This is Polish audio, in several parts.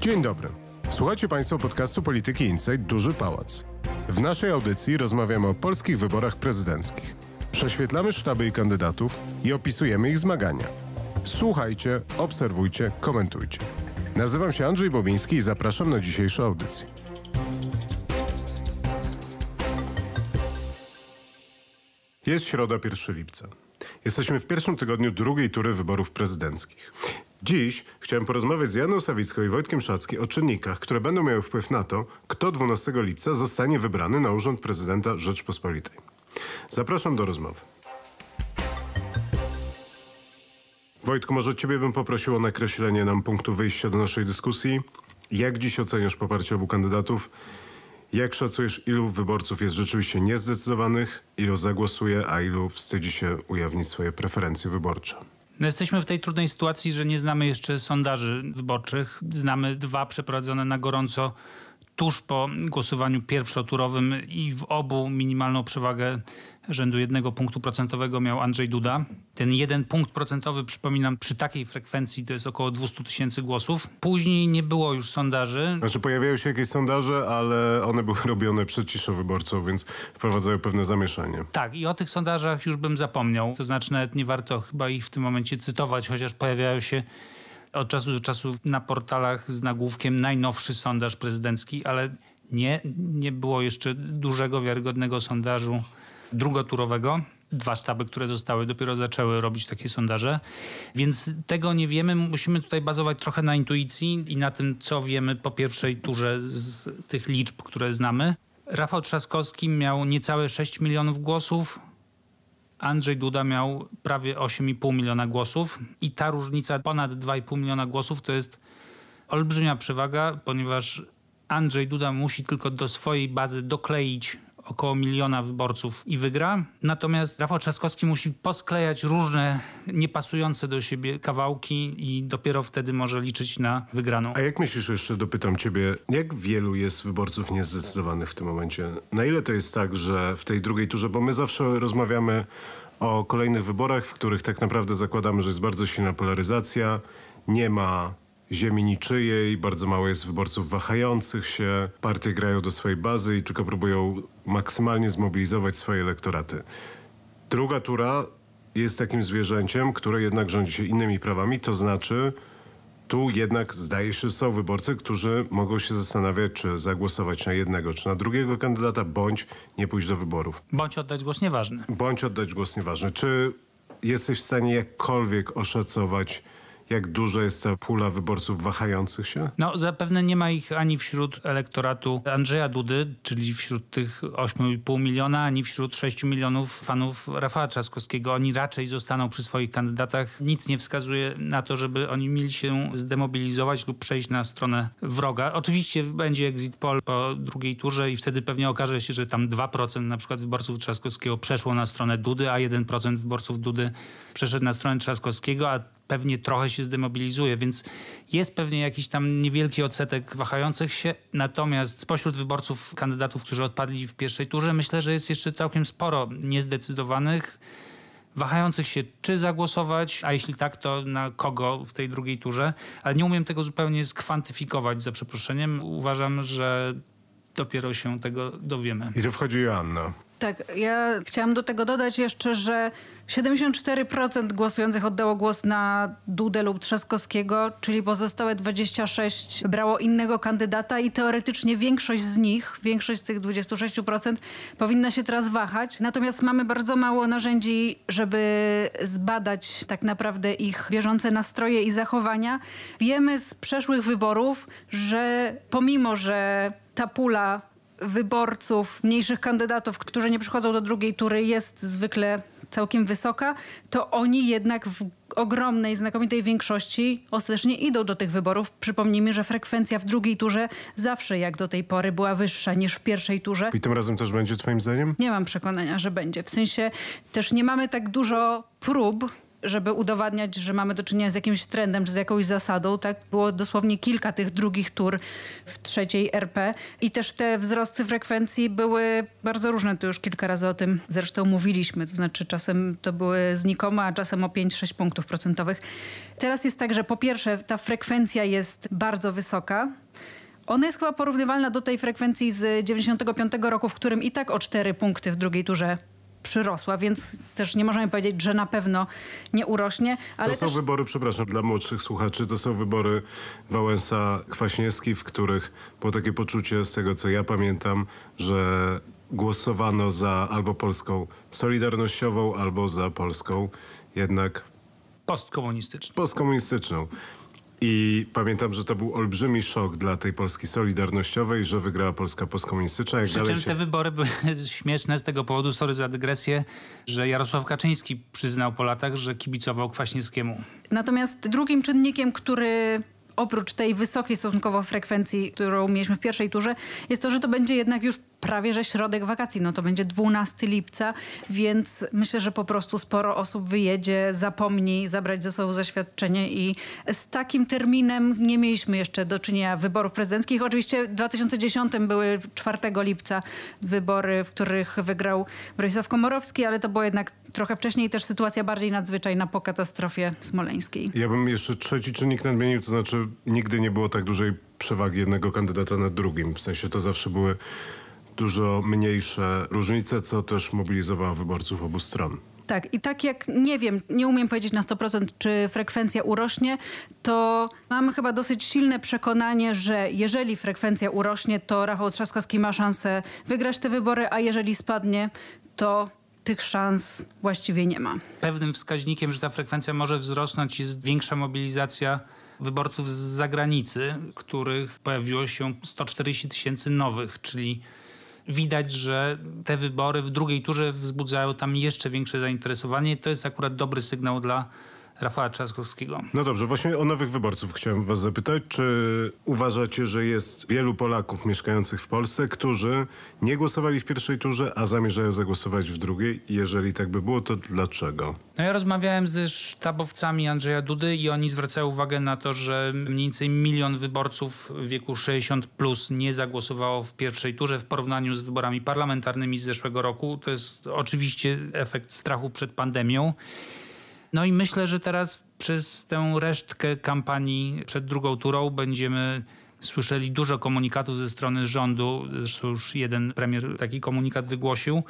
Dzień dobry. Słuchajcie Państwo podcastu Polityki Insight Duży Pałac. W naszej audycji rozmawiamy o polskich wyborach prezydenckich. Prześwietlamy sztaby i kandydatów i opisujemy ich zmagania. Słuchajcie, obserwujcie, komentujcie. Nazywam się Andrzej Bobiński i zapraszam na dzisiejszą audycję. Jest środa 1 lipca. Jesteśmy w pierwszym tygodniu drugiej tury wyborów prezydenckich. Dziś chciałem porozmawiać z Janą Sawicką i Wojtkiem Szacki o czynnikach, które będą miały wpływ na to, kto 12 lipca zostanie wybrany na urząd prezydenta Rzeczpospolitej. Zapraszam do rozmowy. Wojtku, może ciebie bym poprosił o nakreślenie nam punktu wyjścia do naszej dyskusji. Jak dziś oceniasz poparcie obu kandydatów? Jak szacujesz, ilu wyborców jest rzeczywiście niezdecydowanych, ilu zagłosuje, a ilu wstydzi się ujawnić swoje preferencje wyborcze? No jesteśmy w tej trudnej sytuacji, że nie znamy jeszcze sondaży wyborczych. Znamy dwa przeprowadzone na gorąco tuż po głosowaniu pierwszoturowym i w obu minimalną przewagę rzędu jednego punktu procentowego miał Andrzej Duda. Ten jeden punkt procentowy, przypominam, przy takiej frekwencji to jest około 200 tysięcy głosów. Później nie było już sondaży. Znaczy pojawiają się jakieś sondaże, ale one były robione przed ciszą wyborców, więc wprowadzają pewne zamieszanie. Tak i o tych sondażach już bym zapomniał. To znaczy nawet nie warto chyba ich w tym momencie cytować, chociaż pojawiają się od czasu do czasu na portalach z nagłówkiem najnowszy sondaż prezydencki, ale nie, nie było jeszcze dużego, wiarygodnego sondażu drugoturowego. Dwa sztaby, które zostały, dopiero zaczęły robić takie sondaże, więc tego nie wiemy. Musimy tutaj bazować trochę na intuicji i na tym, co wiemy po pierwszej turze z tych liczb, które znamy. Rafał Trzaskowski miał niecałe 6 milionów głosów, Andrzej Duda miał prawie 8,5 miliona głosów i ta różnica ponad 2,5 miliona głosów to jest olbrzymia przewaga, ponieważ Andrzej Duda musi tylko do swojej bazy dokleić około miliona wyborców i wygra. Natomiast Rafał Trzaskowski musi posklejać różne niepasujące do siebie kawałki i dopiero wtedy może liczyć na wygraną. A jak myślisz, jeszcze dopytam ciebie, jak wielu jest wyborców niezdecydowanych w tym momencie? Na ile to jest tak, że w tej drugiej turze, bo my zawsze rozmawiamy o kolejnych wyborach, w których tak naprawdę zakładamy, że jest bardzo silna polaryzacja, nie ma ziemi niczyjej, bardzo mało jest wyborców wahających się, partie grają do swojej bazy i tylko próbują maksymalnie zmobilizować swoje elektoraty. Druga tura jest takim zwierzęciem, które jednak rządzi się innymi prawami, to znaczy tu jednak zdaje się są wyborcy, którzy mogą się zastanawiać, czy zagłosować na jednego, czy na drugiego kandydata, bądź nie pójść do wyborów. Bądź oddać głos nieważny. Bądź oddać głos nieważny. Czy jesteś w stanie jakkolwiek oszacować jak duża jest ta pula wyborców wahających się? No zapewne nie ma ich ani wśród elektoratu Andrzeja Dudy, czyli wśród tych 8,5 miliona, ani wśród 6 milionów fanów Rafała Trzaskowskiego. Oni raczej zostaną przy swoich kandydatach. Nic nie wskazuje na to, żeby oni mieli się zdemobilizować lub przejść na stronę wroga. Oczywiście będzie exit poll po drugiej turze i wtedy pewnie okaże się, że tam 2% na przykład wyborców Trzaskowskiego przeszło na stronę Dudy, a 1% wyborców Dudy przeszedł na stronę Trzaskowskiego, a pewnie trochę się zdemobilizuje, więc jest pewnie jakiś tam niewielki odsetek wahających się. Natomiast spośród wyborców, kandydatów, którzy odpadli w pierwszej turze, myślę, że jest jeszcze całkiem sporo niezdecydowanych, wahających się, czy zagłosować, a jeśli tak, to na kogo w tej drugiej turze. Ale nie umiem tego zupełnie skwantyfikować, za przeproszeniem. Uważam, że dopiero się tego dowiemy. I tu wchodzi Joanna. Tak, ja chciałam do tego dodać jeszcze, że 74% głosujących oddało głos na Dudę lub Trzaskowskiego, czyli pozostałe 26 brało innego kandydata i teoretycznie większość z nich, większość z tych 26% powinna się teraz wahać. Natomiast mamy bardzo mało narzędzi, żeby zbadać tak naprawdę ich bieżące nastroje i zachowania. Wiemy z przeszłych wyborów, że pomimo, że ta pula wyborców, mniejszych kandydatów, którzy nie przychodzą do drugiej tury, jest zwykle całkiem wysoka, to oni jednak w ogromnej, znakomitej większości ostatecznie idą do tych wyborów. Przypomnijmy, że frekwencja w drugiej turze zawsze jak do tej pory była wyższa niż w pierwszej turze. I tym razem też będzie, Twoim zdaniem? Nie mam przekonania, że będzie. W sensie też nie mamy tak dużo prób żeby udowadniać, że mamy do czynienia z jakimś trendem czy z jakąś zasadą. Tak było dosłownie kilka tych drugich tur w trzeciej RP i też te wzrosty frekwencji były bardzo różne. Tu już kilka razy o tym zresztą mówiliśmy. To znaczy czasem to były znikome, a czasem o 5-6 punktów procentowych. Teraz jest tak, że po pierwsze ta frekwencja jest bardzo wysoka. Ona jest chyba porównywalna do tej frekwencji z 95 roku, w którym i tak o 4 punkty w drugiej turze przyrosła, więc też nie możemy powiedzieć, że na pewno nie urośnie. to są też... wybory, przepraszam, dla młodszych słuchaczy, to są wybory Wałęsa-Kwaśniewski, w których było takie poczucie, z tego co ja pamiętam, że głosowano za albo Polską Solidarnościową, albo za Polską jednak... Postkomunistyczną. Postkomunistyczną. I pamiętam, że to był olbrzymi szok dla tej Polski Solidarnościowej, że wygrała Polska postkomunistyczna. Jak Przy czym się... te wybory były śmieszne z tego powodu, sorry za dygresję, że Jarosław Kaczyński przyznał po latach, że kibicował Kwaśniewskiemu. Natomiast drugim czynnikiem, który oprócz tej wysokiej stosunkowo frekwencji, którą mieliśmy w pierwszej turze, jest to, że to będzie jednak już prawie że środek wakacji, no to będzie 12 lipca, więc myślę, że po prostu sporo osób wyjedzie, zapomni zabrać ze sobą zaświadczenie i z takim terminem nie mieliśmy jeszcze do czynienia wyborów prezydenckich. Oczywiście w 2010 były 4 lipca wybory, w których wygrał Bronisław Komorowski, ale to było jednak trochę wcześniej też sytuacja bardziej nadzwyczajna po katastrofie smoleńskiej. Ja bym jeszcze trzeci czynnik nadmienił, to znaczy nigdy nie było tak dużej przewagi jednego kandydata nad drugim. W sensie to zawsze były dużo mniejsze różnice, co też mobilizowało wyborców obu stron. Tak, i tak jak nie wiem, nie umiem powiedzieć na 100%, czy frekwencja urośnie, to mamy chyba dosyć silne przekonanie, że jeżeli frekwencja urośnie, to Rafał Trzaskowski ma szansę wygrać te wybory, a jeżeli spadnie, to tych szans właściwie nie ma. Pewnym wskaźnikiem, że ta frekwencja może wzrosnąć, jest większa mobilizacja wyborców z zagranicy, których pojawiło się 140 tysięcy nowych, czyli widać, że te wybory w drugiej turze wzbudzają tam jeszcze większe zainteresowanie. To jest akurat dobry sygnał dla Rafała Trzaskowskiego. No dobrze, właśnie o nowych wyborców chciałem was zapytać. Czy uważacie, że jest wielu Polaków mieszkających w Polsce, którzy nie głosowali w pierwszej turze, a zamierzają zagłosować w drugiej? Jeżeli tak by było, to dlaczego? No ja rozmawiałem ze sztabowcami Andrzeja Dudy i oni zwracają uwagę na to, że mniej więcej milion wyborców w wieku 60 plus nie zagłosowało w pierwszej turze w porównaniu z wyborami parlamentarnymi z zeszłego roku. To jest oczywiście efekt strachu przed pandemią. No i myślę, że teraz przez tę resztkę kampanii przed drugą turą będziemy słyszeli dużo komunikatów ze strony rządu. Zresztą już jeden premier taki komunikat wygłosił,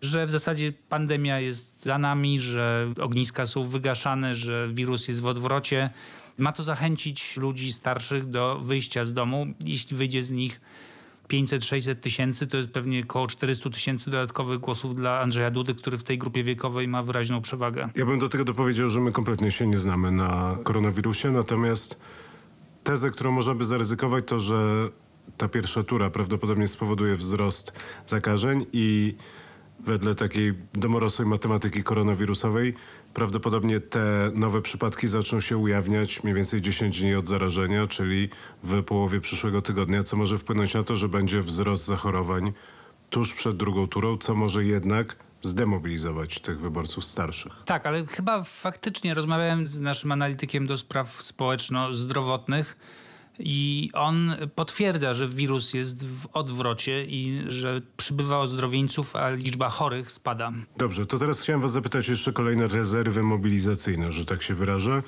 że w zasadzie pandemia jest za nami, że ogniska są wygaszane, że wirus jest w odwrocie. Ma to zachęcić ludzi starszych do wyjścia z domu. Jeśli wyjdzie z nich 500-600 tysięcy to jest pewnie około 400 tysięcy dodatkowych głosów dla Andrzeja Dudy, który w tej grupie wiekowej ma wyraźną przewagę. Ja bym do tego dopowiedział, że my kompletnie się nie znamy na koronawirusie, natomiast tezę, którą można by zaryzykować to, że ta pierwsza tura prawdopodobnie spowoduje wzrost zakażeń i wedle takiej domorosłej matematyki koronawirusowej Prawdopodobnie te nowe przypadki zaczną się ujawniać mniej więcej 10 dni od zarażenia, czyli w połowie przyszłego tygodnia, co może wpłynąć na to, że będzie wzrost zachorowań tuż przed drugą turą, co może jednak zdemobilizować tych wyborców starszych. Tak, ale chyba faktycznie rozmawiałem z naszym analitykiem do spraw społeczno-zdrowotnych i on potwierdza, że wirus jest w odwrocie i że przybywa ozdrowieńców, a liczba chorych spada. Dobrze, to teraz chciałem Was zapytać jeszcze kolejne rezerwy mobilizacyjne, że tak się wyrażę.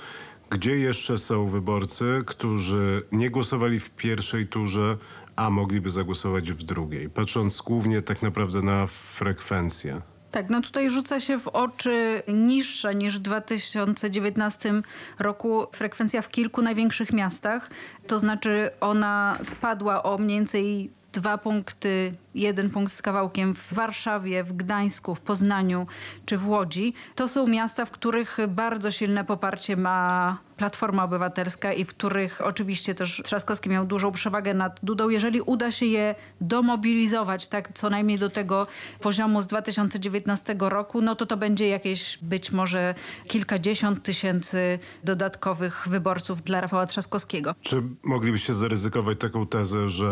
Gdzie jeszcze są wyborcy, którzy nie głosowali w pierwszej turze, a mogliby zagłosować w drugiej? Patrząc głównie tak naprawdę na frekwencję. Tak, no tutaj rzuca się w oczy niższa niż w 2019 roku frekwencja w kilku największych miastach. To znaczy ona spadła o mniej więcej dwa punkty jeden punkt z kawałkiem w Warszawie, w Gdańsku, w Poznaniu czy w Łodzi. To są miasta, w których bardzo silne poparcie ma Platforma Obywatelska i w których oczywiście też Trzaskowski miał dużą przewagę nad Dudą. Jeżeli uda się je domobilizować, tak co najmniej do tego poziomu z 2019 roku, no to to będzie jakieś być może kilkadziesiąt tysięcy dodatkowych wyborców dla Rafała Trzaskowskiego. Czy moglibyście zaryzykować taką tezę, że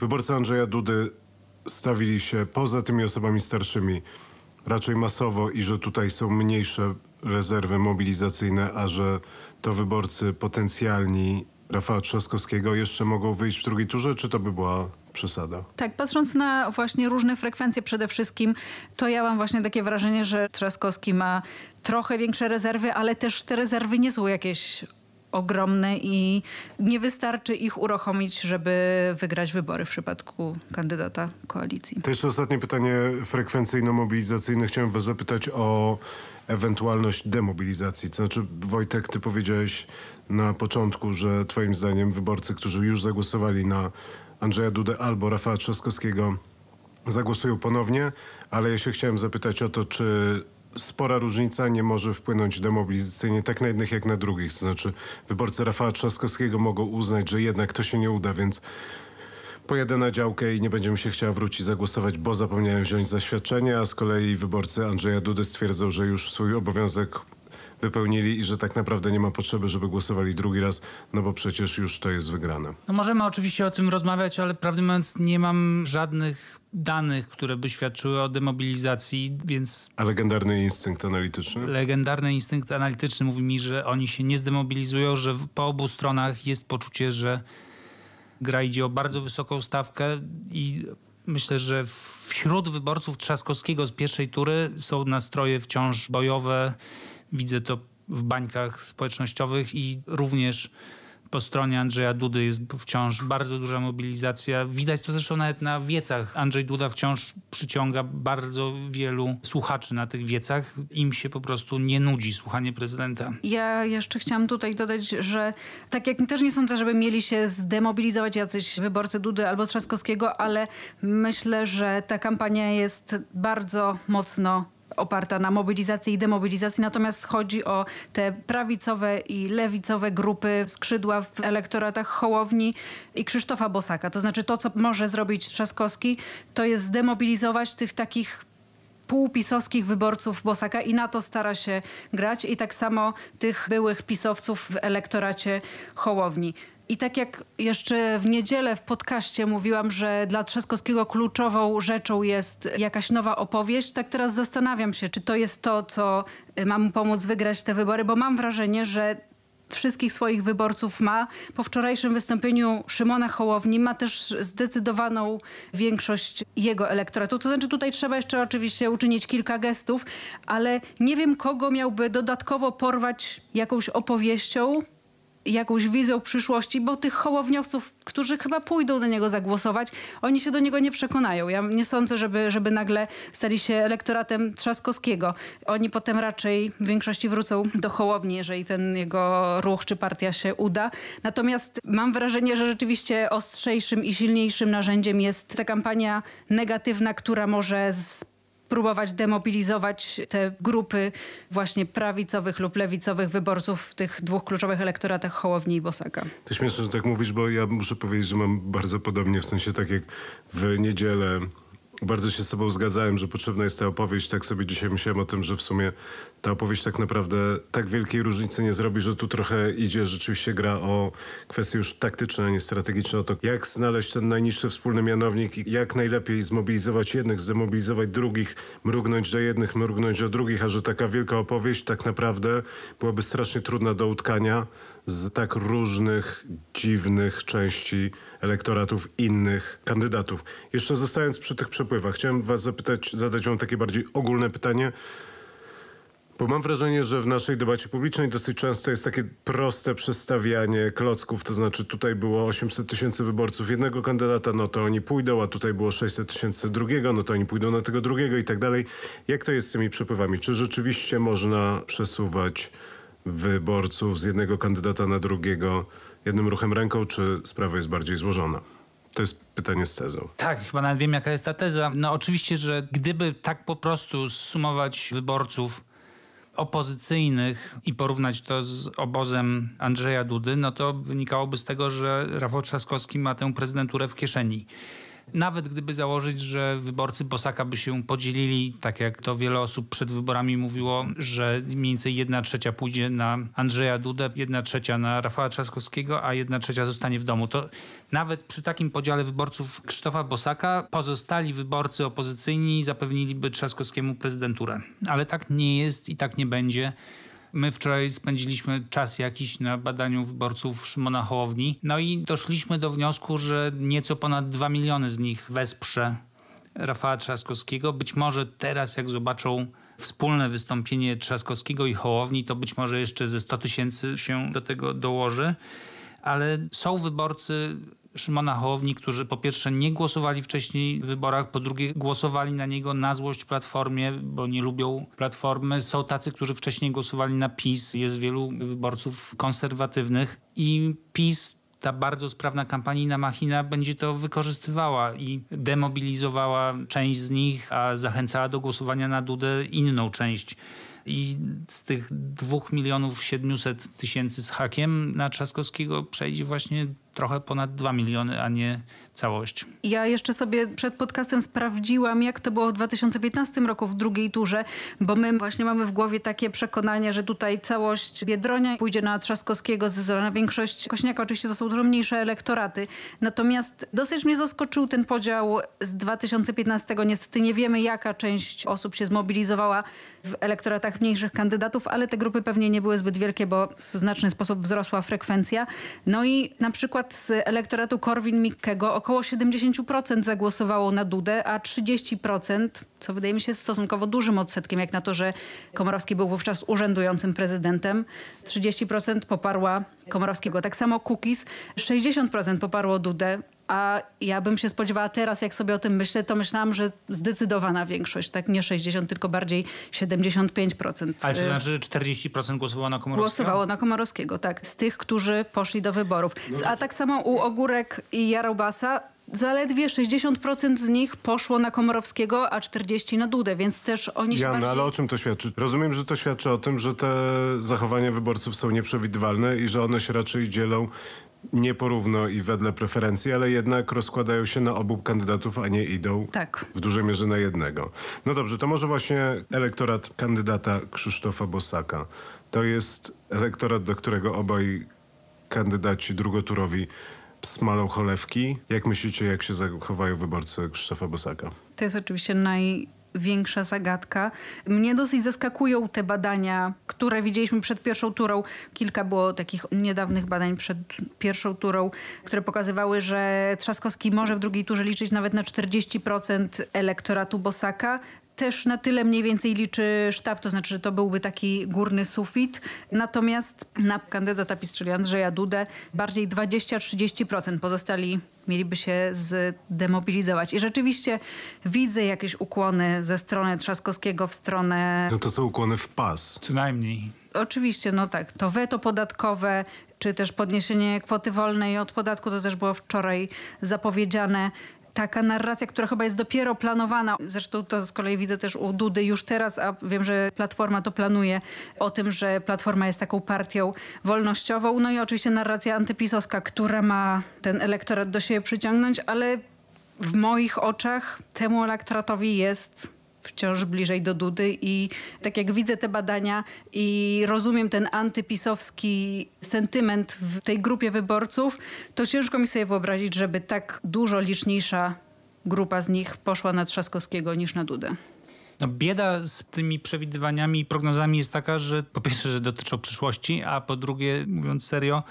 wyborcy Andrzeja Dudy stawili się poza tymi osobami starszymi raczej masowo i że tutaj są mniejsze rezerwy mobilizacyjne, a że to wyborcy potencjalni Rafała Trzaskowskiego jeszcze mogą wyjść w drugiej turze, czy to by była przesada? Tak, patrząc na właśnie różne frekwencje przede wszystkim, to ja mam właśnie takie wrażenie, że Trzaskowski ma trochę większe rezerwy, ale też te rezerwy nie są jakieś ogromne i nie wystarczy ich uruchomić, żeby wygrać wybory w przypadku kandydata koalicji. To jeszcze ostatnie pytanie frekwencyjno-mobilizacyjne. Chciałem was zapytać o ewentualność demobilizacji. To znaczy, Wojtek, ty powiedziałeś na początku, że twoim zdaniem wyborcy, którzy już zagłosowali na Andrzeja Dudę albo Rafała Trzaskowskiego zagłosują ponownie, ale ja się chciałem zapytać o to, czy spora różnica nie może wpłynąć demobilizacyjnie tak na jednych jak na drugich. To znaczy wyborcy Rafała Trzaskowskiego mogą uznać, że jednak to się nie uda, więc pojedę na działkę i nie będziemy się chciała wrócić zagłosować, bo zapomniałem wziąć zaświadczenie, a z kolei wyborcy Andrzeja Dudy stwierdzą, że już swój obowiązek wypełnili i że tak naprawdę nie ma potrzeby, żeby głosowali drugi raz, no bo przecież już to jest wygrane. No możemy oczywiście o tym rozmawiać, ale prawdę mówiąc nie mam żadnych danych, które by świadczyły o demobilizacji, więc... A legendarny instynkt analityczny? Legendarny instynkt analityczny mówi mi, że oni się nie zdemobilizują, że po obu stronach jest poczucie, że gra idzie o bardzo wysoką stawkę i myślę, że wśród wyborców Trzaskowskiego z pierwszej tury są nastroje wciąż bojowe Widzę to w bańkach społecznościowych i również po stronie Andrzeja Dudy jest wciąż bardzo duża mobilizacja. Widać to zresztą nawet na wiecach. Andrzej Duda wciąż przyciąga bardzo wielu słuchaczy na tych wiecach. Im się po prostu nie nudzi słuchanie prezydenta. Ja jeszcze chciałam tutaj dodać, że tak jak też nie sądzę, żeby mieli się zdemobilizować jacyś wyborcy Dudy albo Trzaskowskiego, ale myślę, że ta kampania jest bardzo mocno oparta na mobilizacji i demobilizacji, natomiast chodzi o te prawicowe i lewicowe grupy skrzydła w elektoratach Hołowni i Krzysztofa Bosaka. To znaczy to, co może zrobić Trzaskowski, to jest zdemobilizować tych takich półpisowskich wyborców Bosaka i na to stara się grać i tak samo tych byłych pisowców w elektoracie Hołowni. I tak jak jeszcze w niedzielę w podcaście mówiłam, że dla Trzaskowskiego kluczową rzeczą jest jakaś nowa opowieść, tak teraz zastanawiam się, czy to jest to, co y, ma mu pomóc wygrać te wybory, bo mam wrażenie, że wszystkich swoich wyborców ma. Po wczorajszym wystąpieniu Szymona Hołowni ma też zdecydowaną większość jego elektoratu. To znaczy tutaj trzeba jeszcze oczywiście uczynić kilka gestów, ale nie wiem kogo miałby dodatkowo porwać jakąś opowieścią, jakąś wizją przyszłości, bo tych hołowniowców, którzy chyba pójdą do niego zagłosować, oni się do niego nie przekonają. Ja nie sądzę, żeby, żeby nagle stali się elektoratem Trzaskowskiego. Oni potem raczej w większości wrócą do Hołowni, jeżeli ten jego ruch czy partia się uda. Natomiast mam wrażenie, że rzeczywiście ostrzejszym i silniejszym narzędziem jest ta kampania negatywna, która może z próbować demobilizować te grupy właśnie prawicowych lub lewicowych wyborców w tych dwóch kluczowych elektoratach Hołowni i Bosaka. To śmieszne, że tak mówisz, bo ja muszę powiedzieć, że mam bardzo podobnie, w sensie tak jak w niedzielę bardzo się z Tobą zgadzałem, że potrzebna jest ta opowieść. Tak sobie dzisiaj myślałem o tym, że w sumie ta opowieść tak naprawdę tak wielkiej różnicy nie zrobi, że tu trochę idzie rzeczywiście gra o kwestie już taktyczne, a nie strategiczne. O to, jak znaleźć ten najniższy wspólny mianownik jak najlepiej zmobilizować jednych, zdemobilizować drugich, mrugnąć do jednych, mrugnąć do drugich, a że taka wielka opowieść tak naprawdę byłaby strasznie trudna do utkania, z tak różnych, dziwnych części elektoratów innych kandydatów. Jeszcze zostając przy tych przepływach, chciałem was zapytać, zadać wam takie bardziej ogólne pytanie, bo mam wrażenie, że w naszej debacie publicznej dosyć często jest takie proste przestawianie klocków, to znaczy tutaj było 800 tysięcy wyborców jednego kandydata, no to oni pójdą, a tutaj było 600 tysięcy drugiego, no to oni pójdą na tego drugiego i tak dalej. Jak to jest z tymi przepływami? Czy rzeczywiście można przesuwać wyborców z jednego kandydata na drugiego jednym ruchem ręką, czy sprawa jest bardziej złożona? To jest pytanie z tezą. Tak, chyba nawet wiem, jaka jest ta teza. No oczywiście, że gdyby tak po prostu sumować wyborców opozycyjnych i porównać to z obozem Andrzeja Dudy, no to wynikałoby z tego, że Rafał Trzaskowski ma tę prezydenturę w kieszeni. Nawet gdyby założyć, że wyborcy Bosaka by się podzielili, tak jak to wiele osób przed wyborami mówiło, że mniej więcej jedna trzecia pójdzie na Andrzeja Dudę, jedna trzecia na Rafała Trzaskowskiego, a jedna trzecia zostanie w domu. To nawet przy takim podziale wyborców Krzysztofa Bosaka pozostali wyborcy opozycyjni zapewniliby Trzaskowskiemu prezydenturę. Ale tak nie jest i tak nie będzie. My wczoraj spędziliśmy czas jakiś na badaniu wyborców Szymona Hołowni, no i doszliśmy do wniosku, że nieco ponad 2 miliony z nich wesprze Rafała Trzaskowskiego. Być może teraz, jak zobaczą wspólne wystąpienie Trzaskowskiego i Hołowni, to być może jeszcze ze 100 tysięcy się do tego dołoży ale są wyborcy Szymona Hołowni, którzy po pierwsze nie głosowali wcześniej w wyborach, po drugie głosowali na niego na złość Platformie, bo nie lubią Platformy. Są tacy, którzy wcześniej głosowali na PiS. Jest wielu wyborców konserwatywnych i PiS ta bardzo sprawna kampanijna machina będzie to wykorzystywała i demobilizowała część z nich, a zachęcała do głosowania na Dudę inną część. I z tych 2 milionów 700 tysięcy z hakiem na Trzaskowskiego przejdzie właśnie trochę ponad 2 miliony, a nie całość. Ja jeszcze sobie przed podcastem sprawdziłam, jak to było w 2015 roku w drugiej turze, bo my właśnie mamy w głowie takie przekonanie, że tutaj całość Biedronia pójdzie na Trzaskowskiego, zdecydowana większość Kośniaka. Oczywiście to są dużo mniejsze elektoraty. Natomiast dosyć mnie zaskoczył ten podział z 2015. Niestety nie wiemy, jaka część osób się zmobilizowała w elektoratach mniejszych kandydatów, ale te grupy pewnie nie były zbyt wielkie, bo w znaczny sposób wzrosła frekwencja. No i na przykład z elektoratu Korwin-Mikkego około 70% zagłosowało na Dudę, a 30%, co wydaje mi się stosunkowo dużym odsetkiem, jak na to, że Komorowski był wówczas urzędującym prezydentem, 30% poparła Komorowskiego. Tak samo Kukiz, 60% poparło Dudę, a ja bym się spodziewała teraz, jak sobie o tym myślę, to myślałam, że zdecydowana większość, tak nie 60, tylko bardziej 75%. Ale to y, znaczy, że 40% głosowało na Komorowskiego? Głosowało na Komorowskiego, tak. Z tych, którzy poszli do wyborów. No a tak samo u Ogórek i Jarobasa zaledwie 60% z nich poszło na Komorowskiego, a 40% na Dudę, więc też oni się Jana, bardziej... ale o czym to świadczy? Rozumiem, że to świadczy o tym, że te zachowania wyborców są nieprzewidywalne i że one się raczej dzielą nie porówno i wedle preferencji, ale jednak rozkładają się na obu kandydatów, a nie idą tak. w dużej mierze na jednego. No dobrze, to może właśnie elektorat kandydata Krzysztofa Bosaka. To jest elektorat, do którego obaj kandydaci drugoturowi smalą cholewki. Jak myślicie, jak się zachowają wyborcy Krzysztofa Bosaka? To jest oczywiście naj większa zagadka. Mnie dosyć zaskakują te badania, które widzieliśmy przed pierwszą turą. Kilka było takich niedawnych badań przed pierwszą turą, które pokazywały, że Trzaskowski może w drugiej turze liczyć nawet na 40% elektoratu Bosaka też na tyle mniej więcej liczy sztab, to znaczy, że to byłby taki górny sufit. Natomiast na kandydata PiS, czyli Andrzeja Dudę, bardziej 20-30%. Pozostali mieliby się zdemobilizować. I rzeczywiście widzę jakieś ukłony ze strony Trzaskowskiego w stronę... No to są ukłony w pas. Co najmniej. Oczywiście, no tak. To weto podatkowe, czy też podniesienie kwoty wolnej od podatku, to też było wczoraj zapowiedziane taka narracja, która chyba jest dopiero planowana. Zresztą to z kolei widzę też u Dudy już teraz, a wiem, że Platforma to planuje, o tym, że Platforma jest taką partią wolnościową. No i oczywiście narracja antypisowska, która ma ten elektorat do siebie przyciągnąć, ale w moich oczach temu elektoratowi jest wciąż bliżej do Dudy i tak jak widzę te badania i rozumiem ten antypisowski sentyment w tej grupie wyborców, to ciężko mi sobie wyobrazić, żeby tak dużo liczniejsza grupa z nich poszła na Trzaskowskiego niż na Dudę. No, bieda z tymi przewidywaniami i prognozami jest taka, że po pierwsze, że dotyczą przyszłości, a po drugie, mówiąc serio,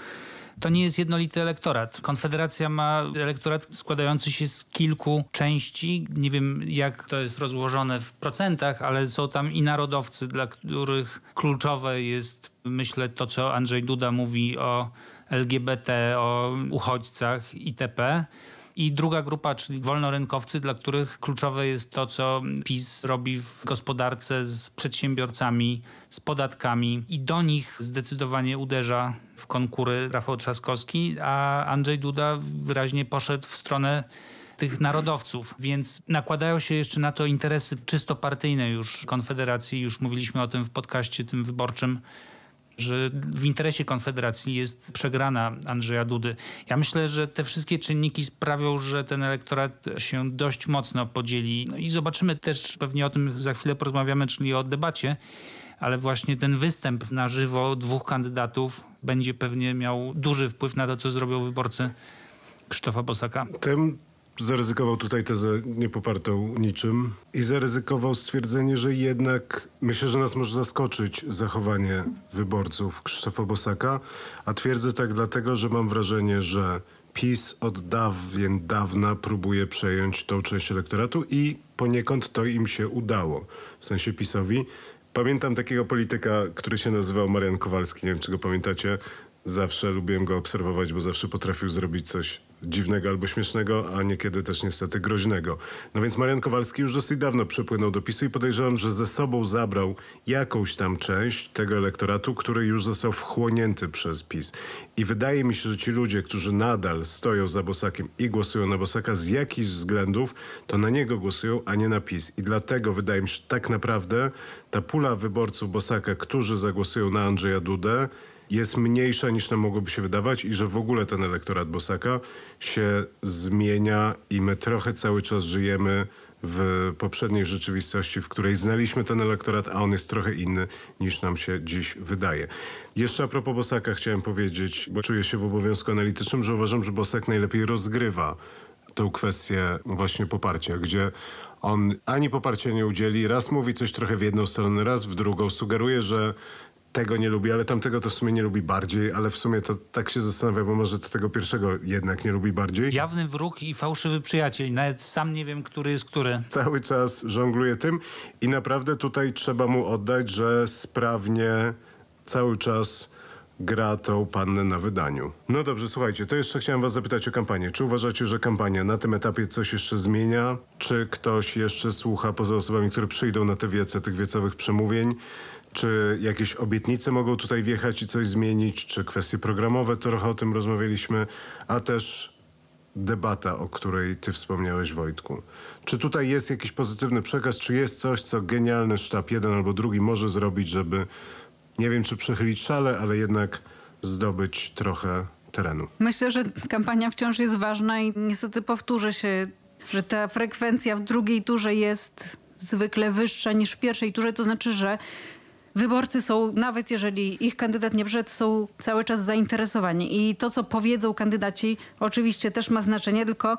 to nie jest jednolity elektorat. Konfederacja ma elektorat składający się z kilku części. Nie wiem, jak to jest rozłożone w procentach, ale są tam i narodowcy, dla których kluczowe jest, myślę, to, co Andrzej Duda mówi o LGBT, o uchodźcach itp. I druga grupa, czyli wolnorynkowcy, dla których kluczowe jest to, co PiS robi w gospodarce z przedsiębiorcami, z podatkami i do nich zdecydowanie uderza w konkury Rafał Trzaskowski, a Andrzej Duda wyraźnie poszedł w stronę tych narodowców, więc nakładają się jeszcze na to interesy czysto partyjne już Konfederacji, już mówiliśmy o tym w podcaście tym wyborczym że w interesie Konfederacji jest przegrana Andrzeja Dudy. Ja myślę, że te wszystkie czynniki sprawią, że ten elektorat się dość mocno podzieli. No i zobaczymy też, pewnie o tym za chwilę porozmawiamy, czyli o debacie ale właśnie ten występ na żywo dwóch kandydatów będzie pewnie miał duży wpływ na to, co zrobią wyborcy Krzysztofa Bosaka. Tym zaryzykował tutaj tezę niepopartą niczym i zaryzykował stwierdzenie, że jednak myślę, że nas może zaskoczyć zachowanie wyborców Krzysztofa Bosaka, a twierdzę tak dlatego, że mam wrażenie, że PiS od dawien dawna próbuje przejąć tą część elektoratu i poniekąd to im się udało, w sensie PiSowi. Pamiętam takiego polityka, który się nazywał Marian Kowalski, nie wiem czy go pamiętacie. Zawsze lubiłem go obserwować, bo zawsze potrafił zrobić coś dziwnego albo śmiesznego, a niekiedy też niestety groźnego. No więc Marian Kowalski już dosyć dawno przepłynął do PiSu i podejrzewam, że ze sobą zabrał jakąś tam część tego elektoratu, który już został wchłonięty przez PiS. I wydaje mi się, że ci ludzie, którzy nadal stoją za Bosakiem i głosują na Bosaka z jakichś względów, to na niego głosują, a nie na PiS. I dlatego wydaje mi się, że tak naprawdę ta pula wyborców Bosaka, którzy zagłosują na Andrzeja Dudę, jest mniejsza niż nam mogłoby się wydawać i że w ogóle ten elektorat Bosaka się zmienia i my trochę cały czas żyjemy w poprzedniej rzeczywistości, w której znaliśmy ten elektorat, a on jest trochę inny niż nam się dziś wydaje. Jeszcze a propos Bosaka chciałem powiedzieć, bo czuję się w obowiązku analitycznym, że uważam, że Bosak najlepiej rozgrywa tę kwestię właśnie poparcia, gdzie on ani poparcia nie udzieli, raz mówi coś trochę w jedną stronę, raz w drugą, sugeruje, że tego nie lubi, ale tamtego to w sumie nie lubi bardziej, ale w sumie to tak się zastanawia, bo może to tego pierwszego jednak nie lubi bardziej. Jawny wróg i fałszywy przyjaciel. Nawet sam nie wiem, który jest który. Cały czas żongluje tym i naprawdę tutaj trzeba mu oddać, że sprawnie cały czas gra tą pannę na wydaniu. No dobrze, słuchajcie, to jeszcze chciałem was zapytać o kampanię. Czy uważacie, że kampania na tym etapie coś jeszcze zmienia? Czy ktoś jeszcze słucha poza osobami, które przyjdą na te wiece tych wiecowych przemówień? Czy jakieś obietnice mogą tutaj wjechać i coś zmienić, czy kwestie programowe, trochę o tym rozmawialiśmy, a też debata, o której ty wspomniałeś Wojtku. Czy tutaj jest jakiś pozytywny przekaz, czy jest coś, co genialny sztab jeden albo drugi może zrobić, żeby, nie wiem czy przechylić szale, ale jednak zdobyć trochę terenu? Myślę, że kampania wciąż jest ważna i niestety powtórzę się, że ta frekwencja w drugiej turze jest zwykle wyższa niż w pierwszej turze, to znaczy, że wyborcy są, nawet jeżeli ich kandydat nie przyszedł, są cały czas zainteresowani. I to, co powiedzą kandydaci, oczywiście też ma znaczenie, tylko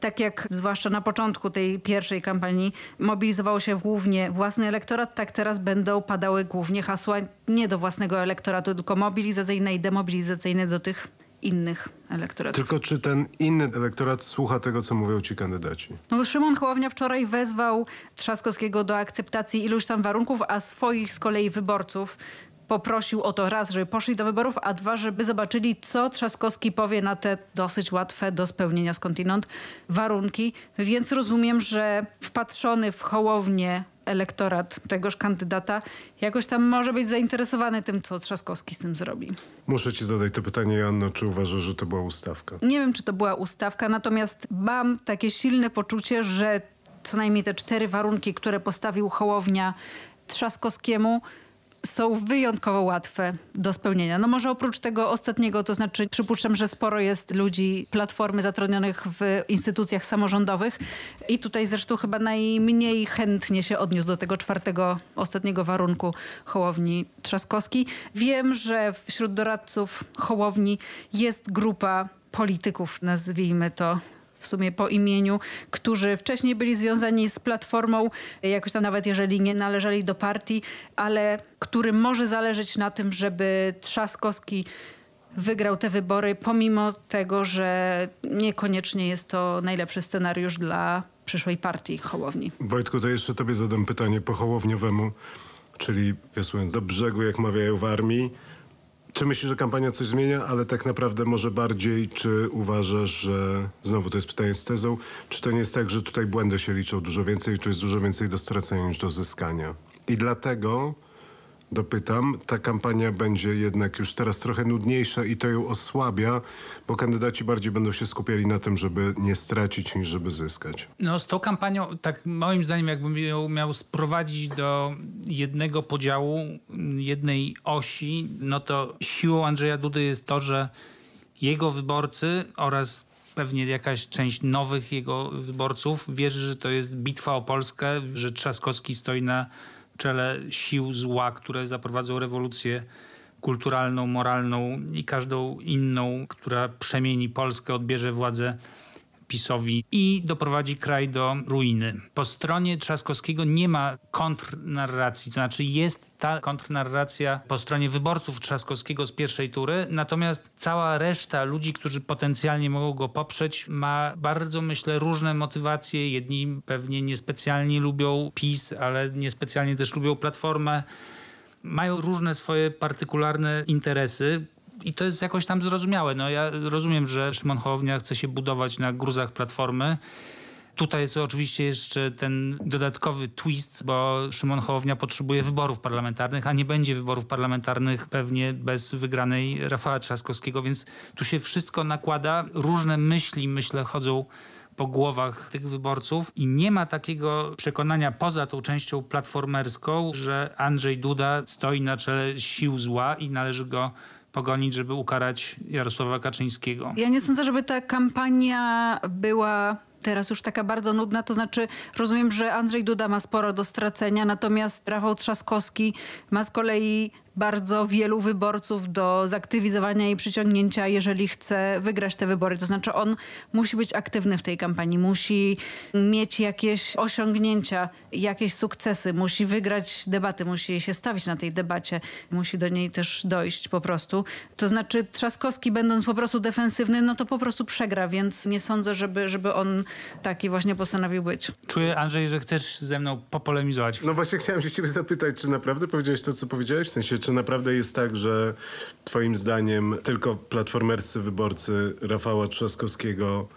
tak jak zwłaszcza na początku tej pierwszej kampanii mobilizowało się głównie własny elektorat, tak teraz będą padały głównie hasła nie do własnego elektoratu, tylko mobilizacyjne i demobilizacyjne do tych innych elektoratów. Tylko czy ten inny elektorat słucha tego, co mówią ci kandydaci? No Szymon Hołownia wczoraj wezwał Trzaskowskiego do akceptacji iluś tam warunków, a swoich z kolei wyborców poprosił o to raz, żeby poszli do wyborów, a dwa, żeby zobaczyli, co Trzaskowski powie na te dosyć łatwe do spełnienia skądinąd warunki. Więc rozumiem, że wpatrzony w Hołownię elektorat tegoż kandydata jakoś tam może być zainteresowany tym, co Trzaskowski z tym zrobi. Muszę ci zadać to pytanie, Janno, czy uważasz, że to była ustawka? Nie wiem, czy to była ustawka, natomiast mam takie silne poczucie, że co najmniej te cztery warunki, które postawił Hołownia Trzaskowskiemu, są wyjątkowo łatwe do spełnienia. No może oprócz tego ostatniego, to znaczy przypuszczam, że sporo jest ludzi platformy zatrudnionych w instytucjach samorządowych i tutaj zresztą chyba najmniej chętnie się odniósł do tego czwartego, ostatniego warunku Hołowni Trzaskowski. Wiem, że wśród doradców Hołowni jest grupa polityków, nazwijmy to w sumie po imieniu, którzy wcześniej byli związani z Platformą, jakoś tam nawet jeżeli nie należeli do partii, ale którym może zależeć na tym, żeby Trzaskowski wygrał te wybory, pomimo tego, że niekoniecznie jest to najlepszy scenariusz dla przyszłej partii Hołowni. Wojtku, to jeszcze tobie zadam pytanie po Hołowniowemu, czyli wiosłując do brzegu, jak mawiają w armii, czy myślisz, że kampania coś zmienia, ale tak naprawdę może bardziej, czy uważasz, że znowu to jest pytanie z tezą, czy to nie jest tak, że tutaj błędy się liczą dużo więcej i tu jest dużo więcej do stracenia niż do zyskania? I dlatego dopytam. Ta kampania będzie jednak już teraz trochę nudniejsza i to ją osłabia, bo kandydaci bardziej będą się skupiali na tym, żeby nie stracić niż żeby zyskać. No z tą kampanią, tak moim zdaniem, jakbym ją miał sprowadzić do jednego podziału, jednej osi, no to siłą Andrzeja Dudy jest to, że jego wyborcy oraz pewnie jakaś część nowych jego wyborców wierzy, że to jest bitwa o Polskę, że Trzaskowski stoi na czele sił zła, które zaprowadzą rewolucję kulturalną, moralną i każdą inną, która przemieni Polskę, odbierze władzę PiSowi i doprowadzi kraj do ruiny. Po stronie Trzaskowskiego nie ma kontrnarracji, to znaczy jest ta kontrnarracja po stronie wyborców Trzaskowskiego z pierwszej tury, natomiast cała reszta ludzi, którzy potencjalnie mogą go poprzeć, ma bardzo, myślę, różne motywacje. Jedni pewnie niespecjalnie lubią PiS, ale niespecjalnie też lubią Platformę mają różne swoje partykularne interesy i to jest jakoś tam zrozumiałe. No ja rozumiem, że Szymon Hołownia chce się budować na gruzach Platformy. Tutaj jest oczywiście jeszcze ten dodatkowy twist, bo Szymon Hołownia potrzebuje wyborów parlamentarnych, a nie będzie wyborów parlamentarnych pewnie bez wygranej Rafała Trzaskowskiego, więc tu się wszystko nakłada. Różne myśli, myślę, chodzą po głowach tych wyborców i nie ma takiego przekonania poza tą częścią platformerską, że Andrzej Duda stoi na czele sił zła i należy go pogonić, żeby ukarać Jarosława Kaczyńskiego. Ja nie sądzę, żeby ta kampania była teraz już taka bardzo nudna. To znaczy, rozumiem, że Andrzej Duda ma sporo do stracenia, natomiast Rafał Trzaskowski ma z kolei bardzo wielu wyborców do zaktywizowania i przyciągnięcia, jeżeli chce wygrać te wybory. To znaczy on musi być aktywny w tej kampanii, musi mieć jakieś osiągnięcia, jakieś sukcesy, musi wygrać debaty, musi się stawić na tej debacie, musi do niej też dojść po prostu. To znaczy Trzaskowski będąc po prostu defensywny, no to po prostu przegra, więc nie sądzę, żeby, żeby on taki właśnie postanowił być. Czuję, Andrzej, że chcesz ze mną popolemizować. No właśnie chciałem się ciebie zapytać, czy naprawdę powiedziałeś to, co powiedziałeś? W sensie, czy czy naprawdę jest tak, że twoim zdaniem tylko platformerscy wyborcy Rafała Trzaskowskiego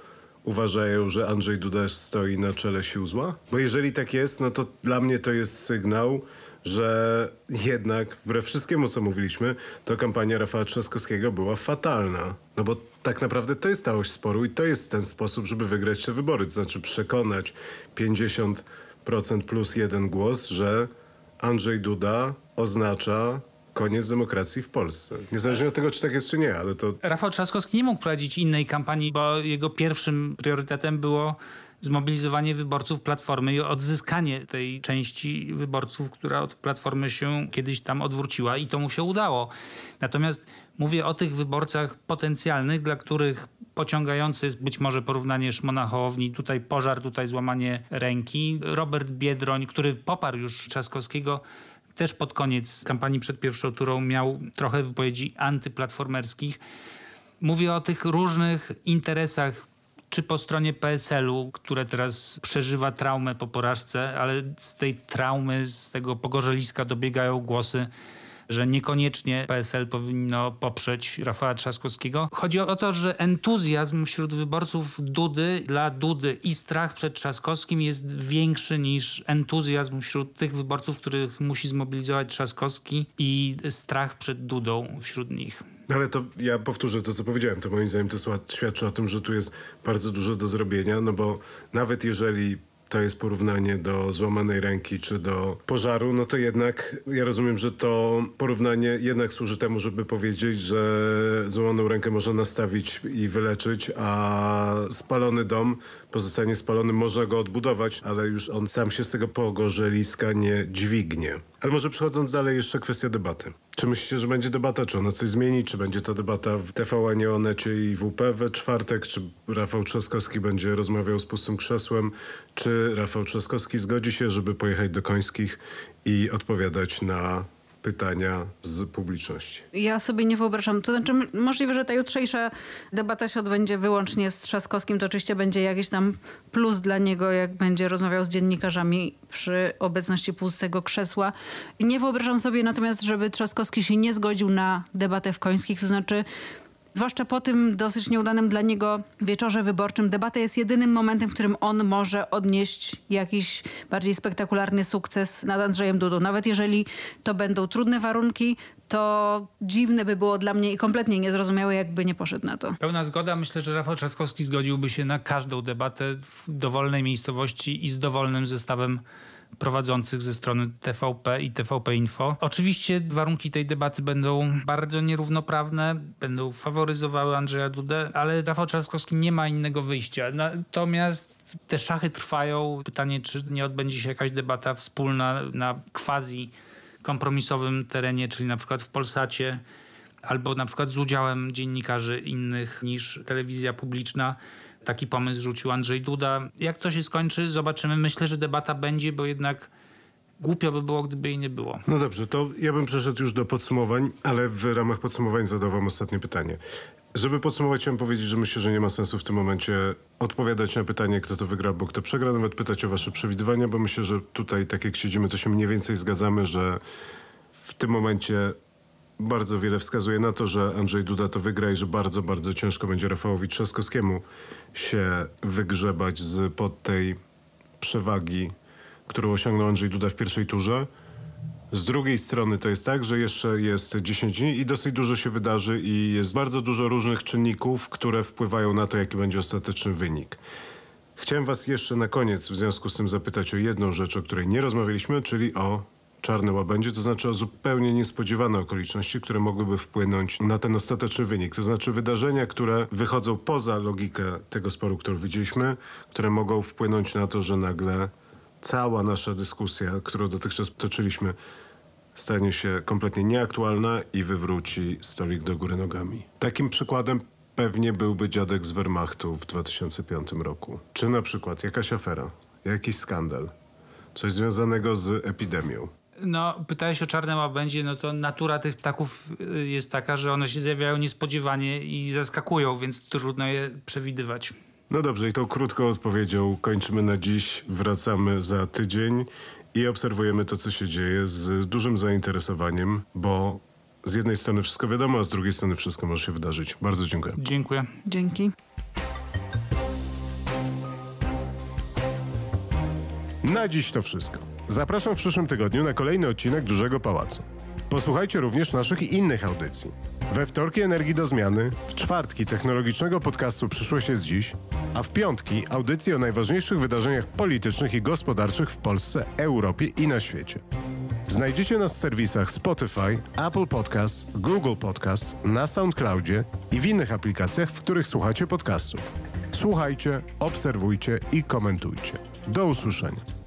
uważają, że Andrzej Duda stoi na czele sił zła? Bo jeżeli tak jest, no to dla mnie to jest sygnał, że jednak wbrew wszystkiemu, co mówiliśmy, to kampania Rafała Trzaskowskiego była fatalna. No bo tak naprawdę to jest ta oś sporu i to jest ten sposób, żeby wygrać te wybory. To znaczy przekonać 50% plus jeden głos, że Andrzej Duda oznacza koniec demokracji w Polsce. Niezależnie od tego, czy tak jest, czy nie, ale to... Rafał Trzaskowski nie mógł prowadzić innej kampanii, bo jego pierwszym priorytetem było zmobilizowanie wyborców Platformy i odzyskanie tej części wyborców, która od Platformy się kiedyś tam odwróciła i to mu się udało. Natomiast mówię o tych wyborcach potencjalnych, dla których pociągający jest być może porównanie Szmona Hołowni, tutaj pożar, tutaj złamanie ręki. Robert Biedroń, który poparł już Trzaskowskiego, też pod koniec kampanii przed pierwszą turą miał trochę wypowiedzi antyplatformerskich. Mówię o tych różnych interesach, czy po stronie PSL-u, które teraz przeżywa traumę po porażce, ale z tej traumy, z tego pogorzeliska dobiegają głosy że niekoniecznie PSL powinno poprzeć Rafała Trzaskowskiego. Chodzi o to, że entuzjazm wśród wyborców Dudy dla Dudy i strach przed Trzaskowskim jest większy niż entuzjazm wśród tych wyborców, których musi zmobilizować Trzaskowski i strach przed Dudą wśród nich. No ale to ja powtórzę to, co powiedziałem. To moim zdaniem to świadczy o tym, że tu jest bardzo dużo do zrobienia, no bo nawet jeżeli to jest porównanie do złamanej ręki czy do pożaru, no to jednak ja rozumiem, że to porównanie jednak służy temu, żeby powiedzieć, że złamaną rękę można nastawić i wyleczyć, a spalony dom pozostanie spalony, można go odbudować, ale już on sam się z tego pogorzeliska nie dźwignie. Ale może przechodząc dalej, jeszcze kwestia debaty. Czy myślicie, że będzie debata? Czy ona coś zmieni? Czy będzie ta debata w TVN, Onecie i WP we czwartek? Czy Rafał Trzaskowski będzie rozmawiał z pustym krzesłem? Czy Rafał Trzaskowski zgodzi się, żeby pojechać do Końskich i odpowiadać na pytania z publiczności. Ja sobie nie wyobrażam. To znaczy możliwe, że ta jutrzejsza debata się odbędzie wyłącznie z Trzaskowskim. To oczywiście będzie jakiś tam plus dla niego, jak będzie rozmawiał z dziennikarzami przy obecności pustego krzesła. Nie wyobrażam sobie natomiast, żeby Trzaskowski się nie zgodził na debatę w Końskich. To znaczy Zwłaszcza po tym dosyć nieudanym dla niego wieczorze wyborczym, debata jest jedynym momentem, w którym on może odnieść jakiś bardziej spektakularny sukces nad Andrzejem Dudą. Nawet jeżeli to będą trudne warunki, to dziwne by było dla mnie i kompletnie niezrozumiałe, jakby nie poszedł na to. Pełna zgoda. Myślę, że Rafał Trzaskowski zgodziłby się na każdą debatę w dowolnej miejscowości i z dowolnym zestawem prowadzących ze strony TVP i TVP Info. Oczywiście warunki tej debaty będą bardzo nierównoprawne, będą faworyzowały Andrzeja Dudę, ale Rafał Trzaskowski nie ma innego wyjścia. Natomiast te szachy trwają. Pytanie, czy nie odbędzie się jakaś debata wspólna na quasi kompromisowym terenie, czyli na przykład w Polsacie, albo na przykład z udziałem dziennikarzy innych niż telewizja publiczna Taki pomysł rzucił Andrzej Duda. Jak to się skończy, zobaczymy. Myślę, że debata będzie, bo jednak głupio by było, gdyby jej nie było. No dobrze, to ja bym przeszedł już do podsumowań, ale w ramach podsumowań zadawam ostatnie pytanie. Żeby podsumować, chciałem powiedzieć, że myślę, że nie ma sensu w tym momencie odpowiadać na pytanie, kto to wygra, bo kto przegra, nawet pytać o wasze przewidywania, bo myślę, że tutaj, tak jak siedzimy, to się mniej więcej zgadzamy, że w tym momencie bardzo wiele wskazuje na to, że Andrzej Duda to wygra i że bardzo, bardzo ciężko będzie Rafałowi Trzaskowskiemu się wygrzebać z pod tej przewagi, którą osiągnął Andrzej Duda w pierwszej turze. Z drugiej strony to jest tak, że jeszcze jest 10 dni i dosyć dużo się wydarzy i jest bardzo dużo różnych czynników, które wpływają na to, jaki będzie ostateczny wynik. Chciałem Was jeszcze na koniec w związku z tym zapytać o jedną rzecz, o której nie rozmawialiśmy, czyli o czarne łabędzie, to znaczy o zupełnie niespodziewane okoliczności, które mogłyby wpłynąć na ten ostateczny wynik. To znaczy wydarzenia, które wychodzą poza logikę tego sporu, który widzieliśmy, które mogą wpłynąć na to, że nagle cała nasza dyskusja, którą dotychczas toczyliśmy, stanie się kompletnie nieaktualna i wywróci stolik do góry nogami. Takim przykładem pewnie byłby dziadek z Wehrmachtu w 2005 roku. Czy na przykład jakaś afera, jakiś skandal, coś związanego z epidemią. No, pytałeś o czarne łabędzie, no to natura tych ptaków y, jest taka, że one się zjawiają niespodziewanie i zaskakują, więc trudno je przewidywać. No dobrze, i tą krótką odpowiedzią kończymy na dziś. Wracamy za tydzień i obserwujemy to, co się dzieje z dużym zainteresowaniem, bo z jednej strony wszystko wiadomo, a z drugiej strony wszystko może się wydarzyć. Bardzo dziękuję. Dziękuję. Dzięki. Na dziś to wszystko. Zapraszam w przyszłym tygodniu na kolejny odcinek Dużego Pałacu. Posłuchajcie również naszych innych audycji. We wtorki Energii do Zmiany, w czwartki technologicznego podcastu Przyszłość jest dziś, a w piątki audycji o najważniejszych wydarzeniach politycznych i gospodarczych w Polsce, Europie i na świecie. Znajdziecie nas w serwisach Spotify, Apple Podcasts, Google Podcasts, na SoundCloudzie i w innych aplikacjach, w których słuchacie podcastów. Słuchajcie, obserwujcie i komentujcie. Do usłyszenia.